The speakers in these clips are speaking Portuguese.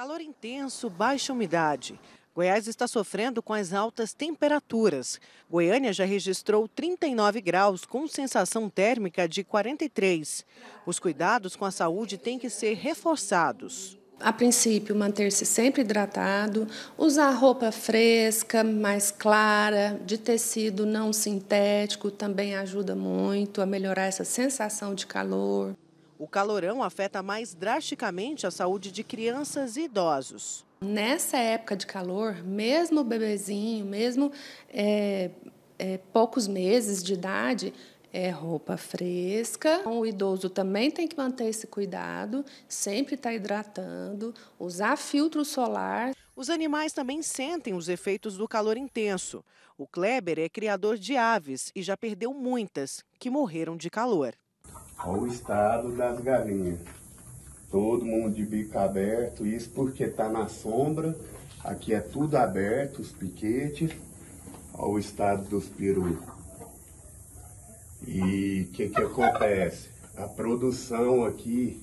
Calor intenso, baixa umidade. Goiás está sofrendo com as altas temperaturas. Goiânia já registrou 39 graus, com sensação térmica de 43. Os cuidados com a saúde têm que ser reforçados a princípio, manter-se sempre hidratado, usar roupa fresca, mais clara, de tecido não sintético também ajuda muito a melhorar essa sensação de calor. O calorão afeta mais drasticamente a saúde de crianças e idosos. Nessa época de calor, mesmo bebezinho, mesmo é, é, poucos meses de idade, é roupa fresca. Então, o idoso também tem que manter esse cuidado, sempre estar tá hidratando, usar filtro solar. Os animais também sentem os efeitos do calor intenso. O Kleber é criador de aves e já perdeu muitas que morreram de calor ao estado das galinhas. Todo mundo de bico aberto, isso porque está na sombra, aqui é tudo aberto, os piquetes, ao estado dos perus. E o que, que acontece? A produção aqui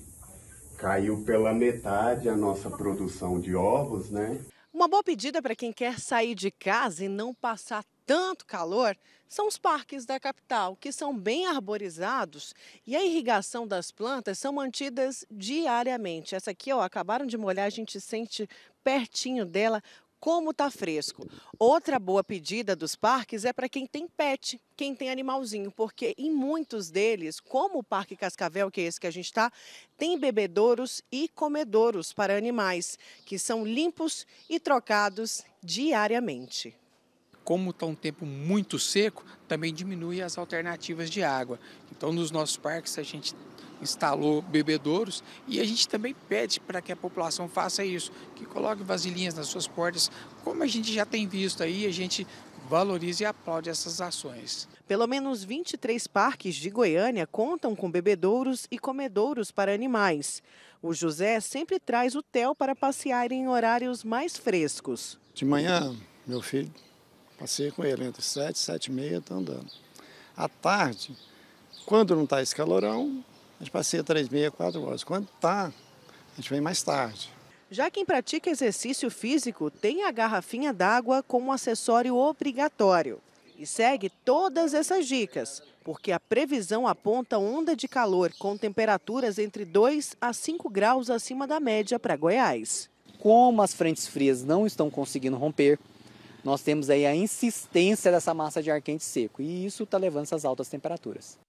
caiu pela metade a nossa produção de ovos, né? Uma boa pedida para quem quer sair de casa e não passar tanto calor são os parques da capital, que são bem arborizados e a irrigação das plantas são mantidas diariamente. Essa aqui, ó, acabaram de molhar, a gente sente pertinho dela como tá fresco. Outra boa pedida dos parques é para quem tem pet, quem tem animalzinho, porque em muitos deles, como o Parque Cascavel, que é esse que a gente está, tem bebedouros e comedouros para animais, que são limpos e trocados diariamente como está um tempo muito seco, também diminui as alternativas de água. Então, nos nossos parques, a gente instalou bebedouros e a gente também pede para que a população faça isso, que coloque vasilhinhas nas suas portas, como a gente já tem visto aí, a gente valoriza e aplaude essas ações. Pelo menos 23 parques de Goiânia contam com bebedouros e comedouros para animais. O José sempre traz o Theo para passear em horários mais frescos. De manhã, meu filho Passei com ele entre 7 e 7 e meia, estou andando. À tarde, quando não está esse calorão, a gente passeia 3 meia, 4 horas. Quando está, a gente vem mais tarde. Já quem pratica exercício físico tem a garrafinha d'água como acessório obrigatório. E segue todas essas dicas, porque a previsão aponta onda de calor com temperaturas entre 2 a 5 graus acima da média para Goiás. Como as frentes frias não estão conseguindo romper, nós temos aí a insistência dessa massa de ar quente seco e isso está levando essas altas temperaturas.